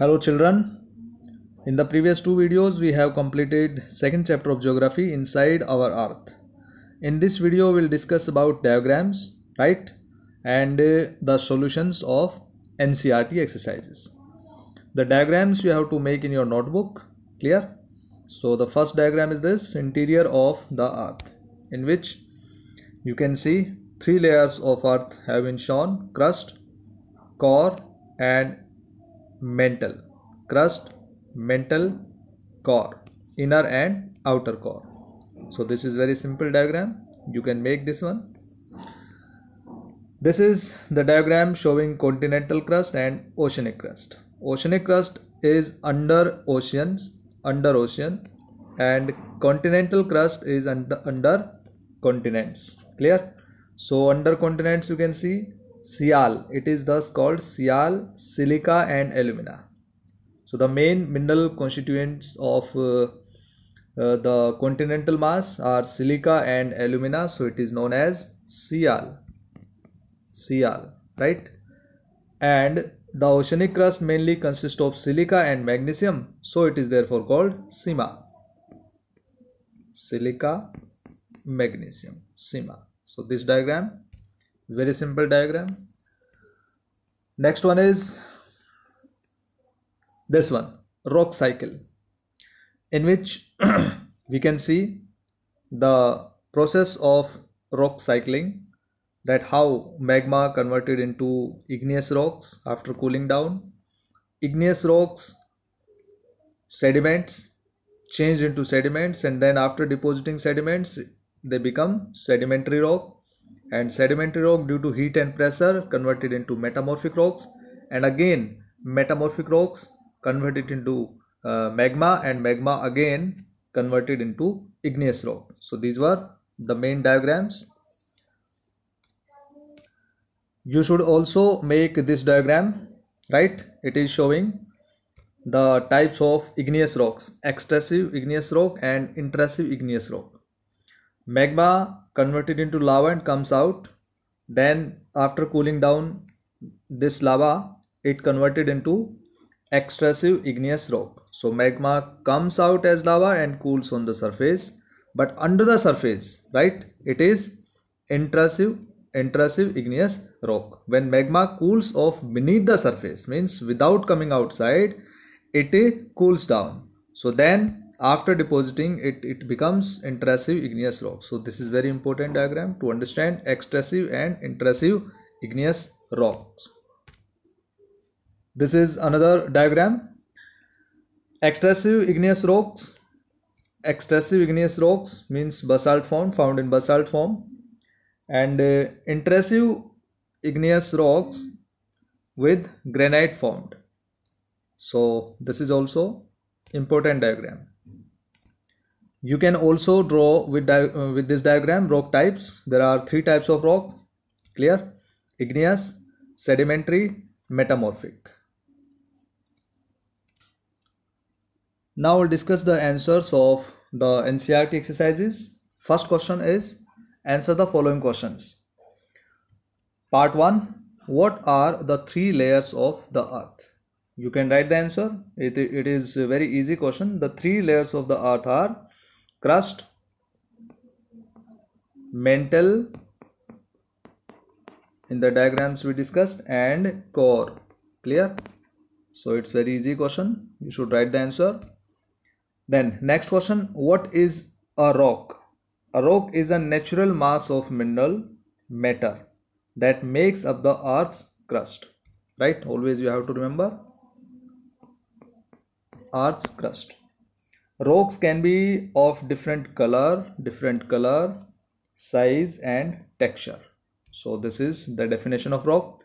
hello children in the previous two videos we have completed second chapter of geography inside our earth in this video we'll discuss about diagrams right and uh, the solutions of ncrt exercises the diagrams you have to make in your notebook clear so the first diagram is this interior of the earth in which you can see three layers of earth have been shown crust core and mental crust mental core inner and outer core so this is very simple diagram you can make this one this is the diagram showing continental crust and oceanic crust oceanic crust is under oceans under ocean and continental crust is under under continents clear so under continents you can see sial. It is thus called sial, silica and alumina. So the main mineral constituents of uh, uh, the continental mass are silica and alumina. So it is known as sial, sial, right? And the oceanic crust mainly consists of silica and magnesium. So it is therefore called sima, silica, magnesium, sima. So this diagram very simple diagram next one is this one rock cycle in which we can see the process of rock cycling that how magma converted into igneous rocks after cooling down igneous rocks sediments changed into sediments and then after depositing sediments they become sedimentary rock and sedimentary rock due to heat and pressure converted into metamorphic rocks and again metamorphic rocks converted into uh, magma and magma again converted into igneous rock. So these were the main diagrams. You should also make this diagram right. It is showing the types of igneous rocks extrusive igneous rock and intrusive igneous rock magma converted into lava and comes out then after cooling down this lava it converted into extrusive igneous rock so magma comes out as lava and cools on the surface but under the surface right it is intrusive intrusive igneous rock when magma cools off beneath the surface means without coming outside it cools down so then after depositing it it becomes intrusive igneous rock so this is very important diagram to understand extrusive and intrusive igneous rocks this is another diagram extrusive igneous rocks extrusive igneous rocks means basalt form found in basalt form and uh, intrusive igneous rocks with granite formed so this is also important diagram you can also draw with uh, with this diagram rock types there are three types of rock clear igneous sedimentary metamorphic now we'll discuss the answers of the ncrt exercises first question is answer the following questions part 1 what are the three layers of the earth you can write the answer it, it is a very easy question the three layers of the earth are crust mantle in the diagrams we discussed and core clear so it's very easy question you should write the answer then next question what is a rock a rock is a natural mass of mineral matter that makes up the earth's crust right always you have to remember earth's crust rocks can be of different color different color size and texture so this is the definition of rock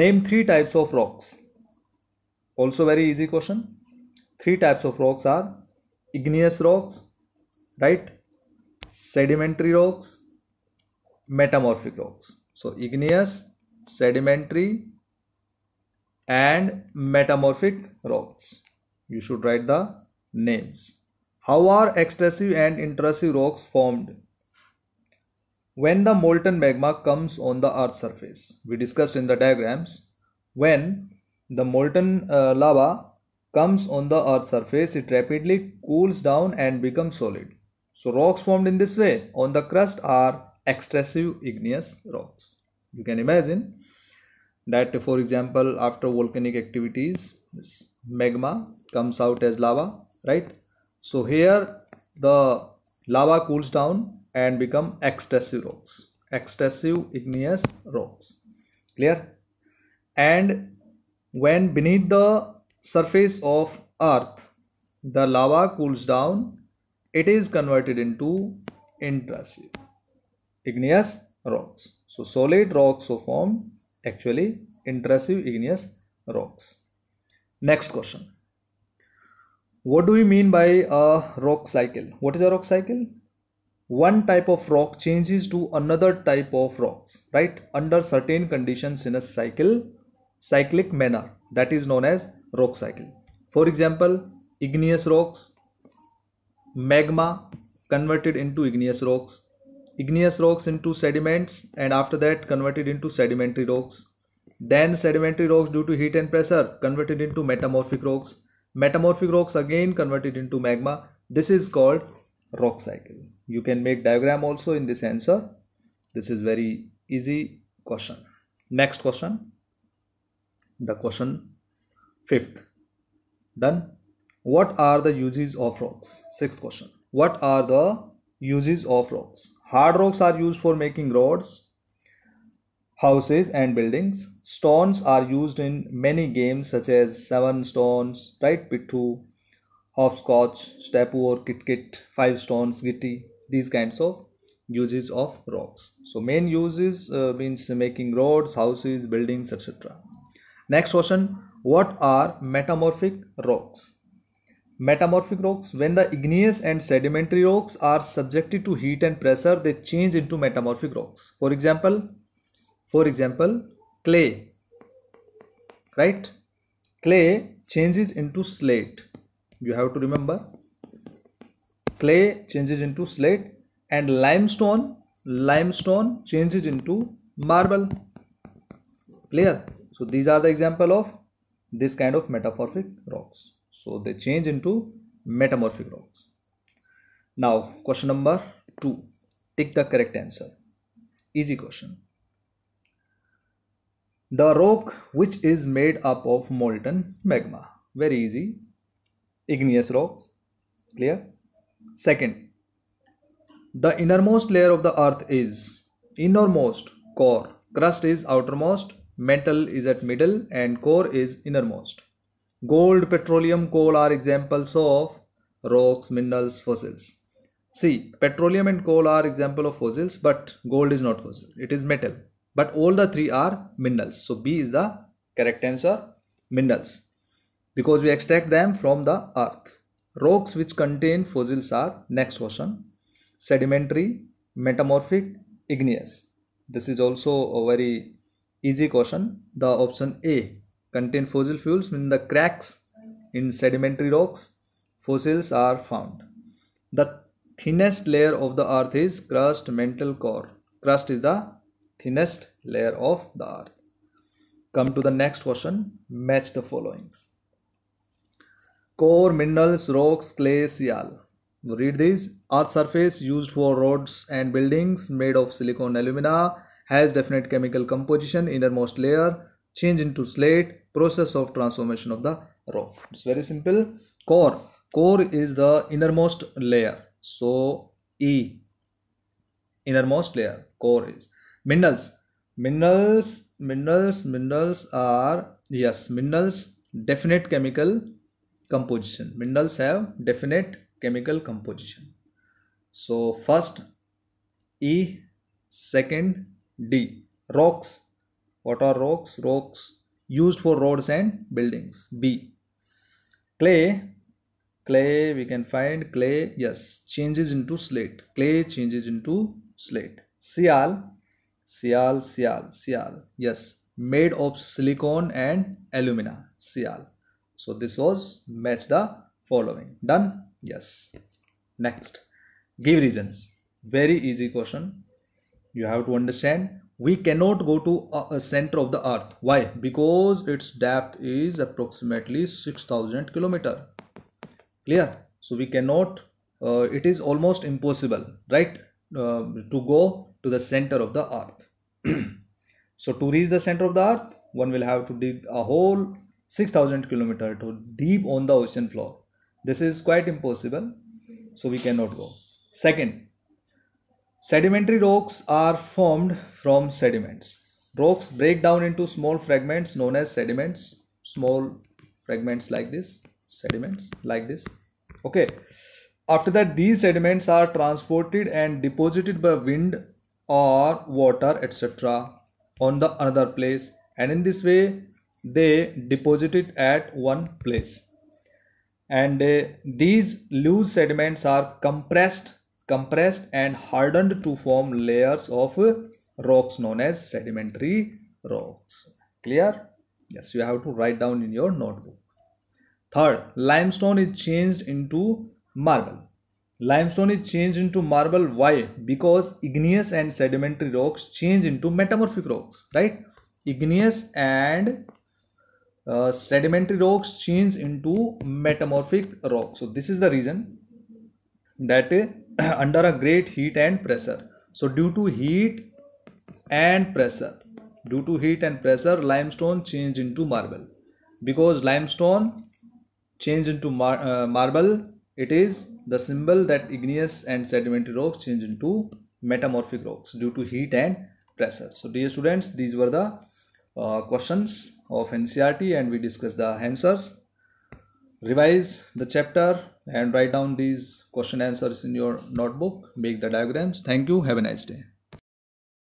name three types of rocks also very easy question three types of rocks are igneous rocks right sedimentary rocks metamorphic rocks so igneous sedimentary and metamorphic rocks you should write the names how are extrusive and intrusive rocks formed? When the molten magma comes on the earth's surface, we discussed in the diagrams, when the molten uh, lava comes on the earth's surface, it rapidly cools down and becomes solid. So rocks formed in this way on the crust are extrusive igneous rocks. You can imagine that for example after volcanic activities this magma comes out as lava right so here the lava cools down and become extensive rocks, extensive igneous rocks. Clear? And when beneath the surface of earth the lava cools down, it is converted into intrusive igneous rocks. So solid rocks are formed actually intrusive igneous rocks. Next question what do we mean by a rock cycle what is a rock cycle one type of rock changes to another type of rocks right under certain conditions in a cycle cyclic manner that is known as rock cycle for example igneous rocks magma converted into igneous rocks igneous rocks into sediments and after that converted into sedimentary rocks then sedimentary rocks due to heat and pressure converted into metamorphic rocks metamorphic rocks again converted into magma this is called rock cycle you can make diagram also in this answer this is very easy question next question the question fifth done what are the uses of rocks sixth question what are the uses of rocks hard rocks are used for making roads houses and buildings. Stones are used in many games such as seven stones, right, pitu, hopscotch, stepu or kit kit, five stones, gitti, these kinds of uses of rocks. So main uses uh, means making roads, houses, buildings, etc. Next question, what are metamorphic rocks? Metamorphic rocks, when the igneous and sedimentary rocks are subjected to heat and pressure, they change into metamorphic rocks. For example, for example clay right clay changes into slate you have to remember clay changes into slate and limestone limestone changes into marble clear so these are the example of this kind of metamorphic rocks so they change into metamorphic rocks now question number 2 take the correct answer easy question the rock which is made up of molten magma very easy igneous rocks clear second the innermost layer of the earth is innermost core crust is outermost metal is at middle and core is innermost gold petroleum coal are examples of rocks minerals fossils see petroleum and coal are example of fossils but gold is not fossil it is metal but all the three are minerals so b is the correct answer minerals because we extract them from the earth rocks which contain fossils are next question sedimentary metamorphic igneous this is also a very easy question the option a contain fossil fuels mean the cracks in sedimentary rocks fossils are found the thinnest layer of the earth is crust mantle core crust is the thinnest layer of the earth. Come to the next question. Match the followings. Core minerals, rocks, clay, sial. Read these. Earth surface used for roads and buildings made of silicon alumina has definite chemical composition innermost layer change into slate process of transformation of the rock it's very simple core core is the innermost layer so e innermost layer core is minerals minerals minerals minerals are yes minerals definite chemical composition minerals have definite chemical composition so first e second d rocks what are rocks rocks used for roads and buildings b clay clay we can find clay yes changes into slate clay changes into slate cl Sial, Sial, Sial. Yes, made of silicon and alumina. Sial. So this was match the following. Done? Yes. Next, give reasons. Very easy question. You have to understand. We cannot go to a, a center of the earth. Why? Because its depth is approximately 6000 kilometer. Clear? So we cannot, uh, it is almost impossible, right? Uh, to go to the center of the earth. so to reach the center of the earth, one will have to dig a hole 6000 kilometer to deep on the ocean floor. This is quite impossible. So we cannot go. Second, sedimentary rocks are formed from sediments. Rocks break down into small fragments known as sediments. Small fragments like this, sediments like this. Okay. After that, these sediments are transported and deposited by wind or water etc on the another place and in this way they deposit it at one place and uh, these loose sediments are compressed compressed and hardened to form layers of uh, rocks known as sedimentary rocks clear yes you have to write down in your notebook third limestone is changed into marble Limestone is changed into marble. Why? Because igneous and sedimentary rocks change into metamorphic rocks, right? Igneous and uh, sedimentary rocks change into metamorphic rocks. So this is the reason that uh, under a great heat and pressure. So due to heat and pressure, due to heat and pressure, limestone change into marble because limestone change into mar uh, marble it is the symbol that igneous and sedimentary rocks change into metamorphic rocks due to heat and pressure. So dear students, these were the uh, questions of NCRT and we discussed the answers. Revise the chapter and write down these question answers in your notebook. Make the diagrams. Thank you. Have a nice day.